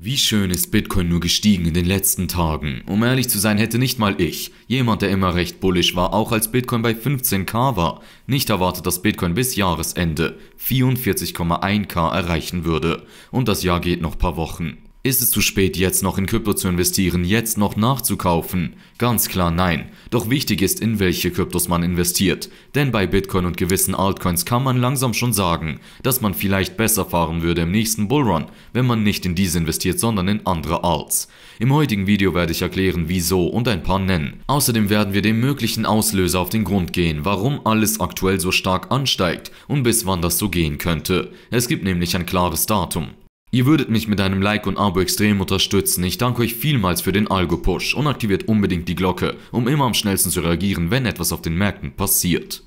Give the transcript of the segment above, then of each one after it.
Wie schön ist Bitcoin nur gestiegen in den letzten Tagen. Um ehrlich zu sein, hätte nicht mal ich, jemand der immer recht bullisch war, auch als Bitcoin bei 15k war, nicht erwartet, dass Bitcoin bis Jahresende 44,1k erreichen würde. Und das Jahr geht noch paar Wochen. Ist es zu spät, jetzt noch in Krypto zu investieren, jetzt noch nachzukaufen? Ganz klar nein. Doch wichtig ist, in welche Kryptos man investiert. Denn bei Bitcoin und gewissen Altcoins kann man langsam schon sagen, dass man vielleicht besser fahren würde im nächsten Bullrun, wenn man nicht in diese investiert, sondern in andere Alts. Im heutigen Video werde ich erklären, wieso und ein paar nennen. Außerdem werden wir dem möglichen Auslöser auf den Grund gehen, warum alles aktuell so stark ansteigt und bis wann das so gehen könnte. Es gibt nämlich ein klares Datum. Ihr würdet mich mit einem Like und Abo extrem unterstützen. Ich danke euch vielmals für den Algo-Push und aktiviert unbedingt die Glocke, um immer am schnellsten zu reagieren, wenn etwas auf den Märkten passiert.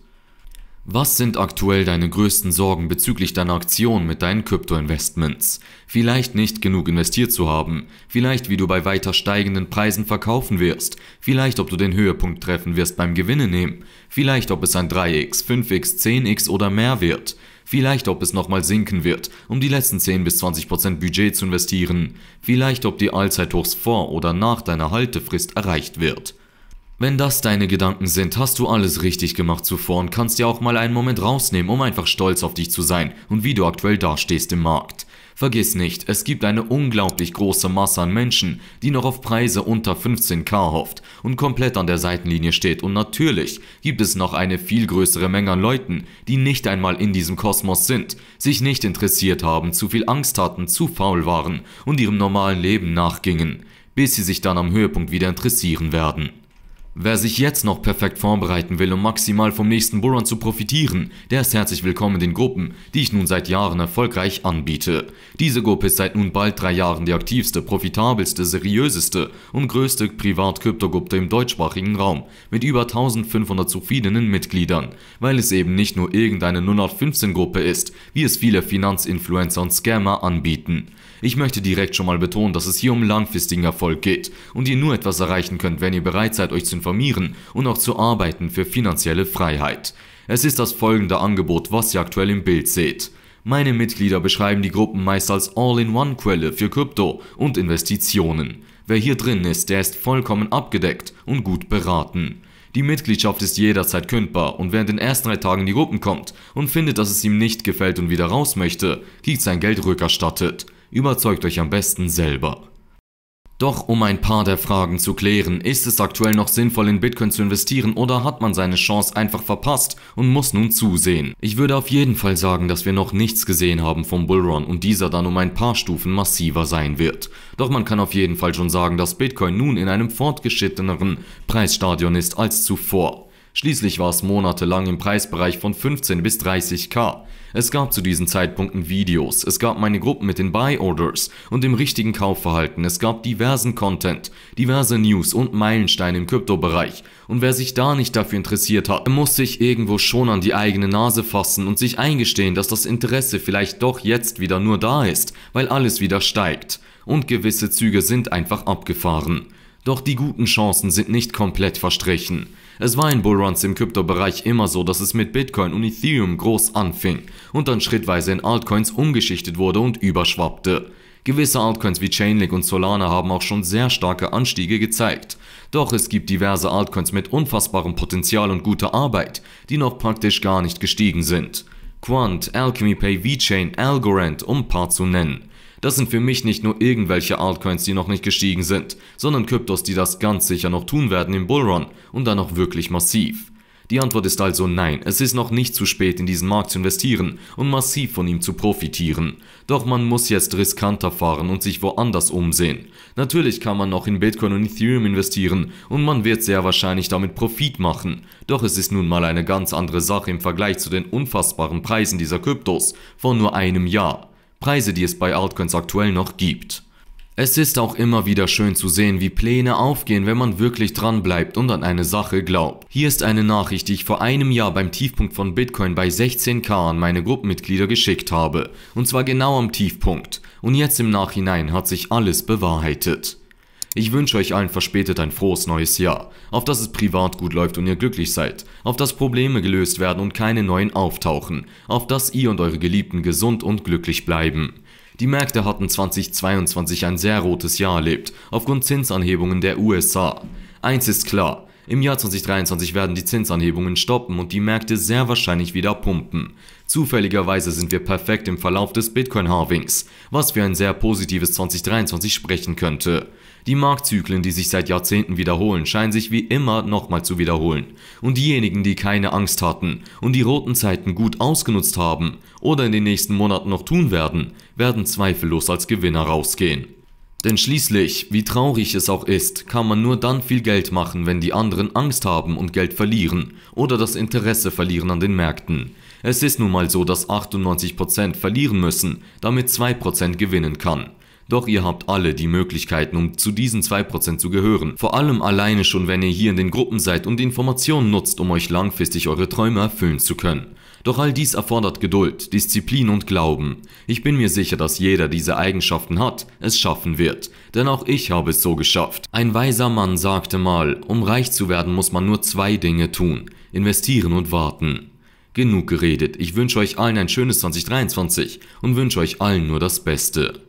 Was sind aktuell deine größten Sorgen bezüglich deiner Aktion mit deinen Krypto-Investments? Vielleicht nicht genug investiert zu haben, vielleicht wie du bei weiter steigenden Preisen verkaufen wirst, vielleicht ob du den Höhepunkt treffen wirst beim Gewinne nehmen, vielleicht ob es ein 3x, 5x, 10x oder mehr wird, Vielleicht ob es nochmal sinken wird, um die letzten 10 bis 20% Budget zu investieren. Vielleicht ob die Allzeithochs vor oder nach deiner Haltefrist erreicht wird. Wenn das deine Gedanken sind, hast du alles richtig gemacht zuvor und kannst dir auch mal einen Moment rausnehmen, um einfach stolz auf dich zu sein und wie du aktuell dastehst im Markt. Vergiss nicht, es gibt eine unglaublich große Masse an Menschen, die noch auf Preise unter 15k hofft und komplett an der Seitenlinie steht und natürlich gibt es noch eine viel größere Menge an Leuten, die nicht einmal in diesem Kosmos sind, sich nicht interessiert haben, zu viel Angst hatten, zu faul waren und ihrem normalen Leben nachgingen, bis sie sich dann am Höhepunkt wieder interessieren werden. Wer sich jetzt noch perfekt vorbereiten will, um maximal vom nächsten Bullrun zu profitieren, der ist herzlich willkommen in den Gruppen, die ich nun seit Jahren erfolgreich anbiete. Diese Gruppe ist seit nun bald drei Jahren die aktivste, profitabelste, seriöseste und größte privat krypto gruppe im deutschsprachigen Raum, mit über 1500 zufriedenen Mitgliedern, weil es eben nicht nur irgendeine 0815-Gruppe ist, wie es viele Finanzinfluencer und Scammer anbieten. Ich möchte direkt schon mal betonen, dass es hier um langfristigen Erfolg geht und ihr nur etwas erreichen könnt, wenn ihr bereit seid, euch zu informieren und auch zu arbeiten für finanzielle Freiheit. Es ist das folgende Angebot, was ihr aktuell im Bild seht. Meine Mitglieder beschreiben die Gruppen meist als All-in-One-Quelle für Krypto und Investitionen. Wer hier drin ist, der ist vollkommen abgedeckt und gut beraten. Die Mitgliedschaft ist jederzeit kündbar und wer in den ersten drei Tagen in die Gruppen kommt und findet, dass es ihm nicht gefällt und wieder raus möchte, kriegt sein Geld rückerstattet. Überzeugt euch am besten selber. Doch um ein paar der Fragen zu klären, ist es aktuell noch sinnvoll in Bitcoin zu investieren oder hat man seine Chance einfach verpasst und muss nun zusehen? Ich würde auf jeden Fall sagen, dass wir noch nichts gesehen haben vom Bullrun und dieser dann um ein paar Stufen massiver sein wird. Doch man kann auf jeden Fall schon sagen, dass Bitcoin nun in einem fortgeschritteneren Preisstadion ist als zuvor. Schließlich war es monatelang im Preisbereich von 15 bis 30k. Es gab zu diesen Zeitpunkten Videos, es gab meine Gruppen mit den Buy-Orders und dem richtigen Kaufverhalten, es gab diversen Content, diverse News und Meilensteine im Kryptobereich und wer sich da nicht dafür interessiert hat, muss sich irgendwo schon an die eigene Nase fassen und sich eingestehen, dass das Interesse vielleicht doch jetzt wieder nur da ist, weil alles wieder steigt und gewisse Züge sind einfach abgefahren. Doch die guten Chancen sind nicht komplett verstrichen. Es war in Bullruns im Kryptobereich immer so, dass es mit Bitcoin und Ethereum groß anfing und dann schrittweise in Altcoins umgeschichtet wurde und überschwappte. Gewisse Altcoins wie Chainlink und Solana haben auch schon sehr starke Anstiege gezeigt. Doch es gibt diverse Altcoins mit unfassbarem Potenzial und guter Arbeit, die noch praktisch gar nicht gestiegen sind. Quant, Alchemy Pay, VeChain, Algorand, um ein paar zu nennen. Das sind für mich nicht nur irgendwelche Altcoins, die noch nicht gestiegen sind, sondern Kryptos, die das ganz sicher noch tun werden im Bullrun und dann auch wirklich massiv. Die Antwort ist also nein, es ist noch nicht zu spät in diesen Markt zu investieren und massiv von ihm zu profitieren. Doch man muss jetzt riskanter fahren und sich woanders umsehen. Natürlich kann man noch in Bitcoin und Ethereum investieren und man wird sehr wahrscheinlich damit Profit machen. Doch es ist nun mal eine ganz andere Sache im Vergleich zu den unfassbaren Preisen dieser Kryptos von nur einem Jahr. Preise, die es bei Altcoins aktuell noch gibt. Es ist auch immer wieder schön zu sehen, wie Pläne aufgehen, wenn man wirklich dran bleibt und an eine Sache glaubt. Hier ist eine Nachricht, die ich vor einem Jahr beim Tiefpunkt von Bitcoin bei 16k an meine Gruppenmitglieder geschickt habe. Und zwar genau am Tiefpunkt. Und jetzt im Nachhinein hat sich alles bewahrheitet. Ich wünsche euch allen verspätet ein frohes neues Jahr, auf das es privat gut läuft und ihr glücklich seid, auf das Probleme gelöst werden und keine neuen auftauchen, auf das ihr und eure Geliebten gesund und glücklich bleiben. Die Märkte hatten 2022 ein sehr rotes Jahr erlebt, aufgrund Zinsanhebungen der USA. Eins ist klar, im Jahr 2023 werden die Zinsanhebungen stoppen und die Märkte sehr wahrscheinlich wieder pumpen. Zufälligerweise sind wir perfekt im Verlauf des Bitcoin-Halvings, was für ein sehr positives 2023 sprechen könnte. Die Marktzyklen, die sich seit Jahrzehnten wiederholen, scheinen sich wie immer nochmal zu wiederholen. Und diejenigen, die keine Angst hatten und die roten Zeiten gut ausgenutzt haben oder in den nächsten Monaten noch tun werden, werden zweifellos als Gewinner rausgehen. Denn schließlich, wie traurig es auch ist, kann man nur dann viel Geld machen, wenn die anderen Angst haben und Geld verlieren oder das Interesse verlieren an den Märkten. Es ist nun mal so, dass 98% verlieren müssen, damit 2% gewinnen kann. Doch ihr habt alle die Möglichkeiten, um zu diesen 2% zu gehören. Vor allem alleine schon, wenn ihr hier in den Gruppen seid und Informationen nutzt, um euch langfristig eure Träume erfüllen zu können. Doch all dies erfordert Geduld, Disziplin und Glauben. Ich bin mir sicher, dass jeder diese Eigenschaften hat, es schaffen wird. Denn auch ich habe es so geschafft. Ein weiser Mann sagte mal, um reich zu werden, muss man nur zwei Dinge tun. Investieren und warten. Genug geredet. Ich wünsche euch allen ein schönes 2023 und wünsche euch allen nur das Beste.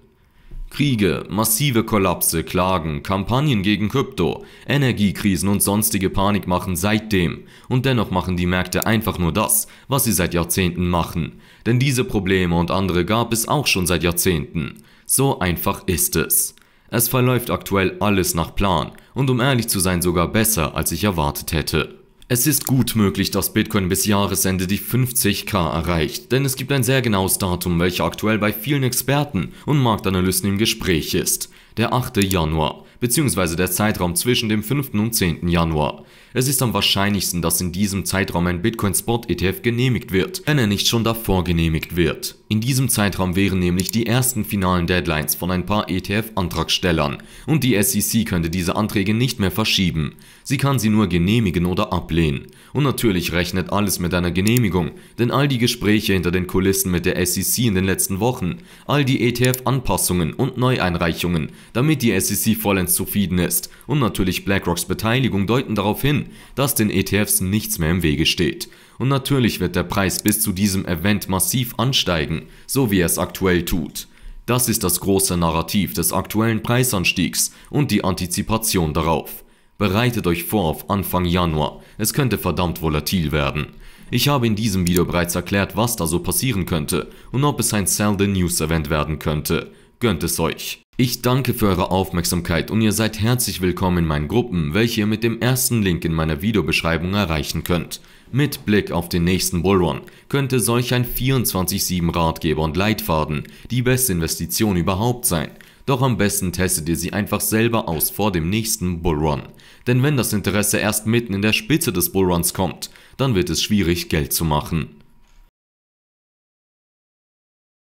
Kriege, massive Kollapse, Klagen, Kampagnen gegen Krypto, Energiekrisen und sonstige Panik machen seitdem. Und dennoch machen die Märkte einfach nur das, was sie seit Jahrzehnten machen. Denn diese Probleme und andere gab es auch schon seit Jahrzehnten. So einfach ist es. Es verläuft aktuell alles nach Plan und um ehrlich zu sein sogar besser, als ich erwartet hätte. Es ist gut möglich, dass Bitcoin bis Jahresende die 50k erreicht, denn es gibt ein sehr genaues Datum, welches aktuell bei vielen Experten und Marktanalysten im Gespräch ist, der 8. Januar, beziehungsweise der Zeitraum zwischen dem 5. und 10. Januar. Es ist am wahrscheinlichsten, dass in diesem Zeitraum ein Bitcoin Spot ETF genehmigt wird, wenn er nicht schon davor genehmigt wird. In diesem Zeitraum wären nämlich die ersten finalen Deadlines von ein paar ETF-Antragstellern und die SEC könnte diese Anträge nicht mehr verschieben. Sie kann sie nur genehmigen oder ablehnen. Und natürlich rechnet alles mit einer Genehmigung, denn all die Gespräche hinter den Kulissen mit der SEC in den letzten Wochen, all die ETF-Anpassungen und Neueinreichungen, damit die SEC vollends zufrieden ist und natürlich BlackRocks Beteiligung deuten darauf hin, dass den ETFs nichts mehr im Wege steht. Und natürlich wird der Preis bis zu diesem Event massiv ansteigen, so wie er es aktuell tut. Das ist das große Narrativ des aktuellen Preisanstiegs und die Antizipation darauf. Bereitet euch vor auf Anfang Januar, es könnte verdammt volatil werden. Ich habe in diesem Video bereits erklärt, was da so passieren könnte und ob es ein Sell the News Event werden könnte. Gönnt es euch. Ich danke für eure Aufmerksamkeit und ihr seid herzlich willkommen in meinen Gruppen, welche ihr mit dem ersten Link in meiner Videobeschreibung erreichen könnt. Mit Blick auf den nächsten Bullrun könnte solch ein 24-7 Ratgeber und Leitfaden die beste Investition überhaupt sein. Doch am besten testet ihr sie einfach selber aus vor dem nächsten Bullrun. Denn wenn das Interesse erst mitten in der Spitze des Bullruns kommt, dann wird es schwierig Geld zu machen.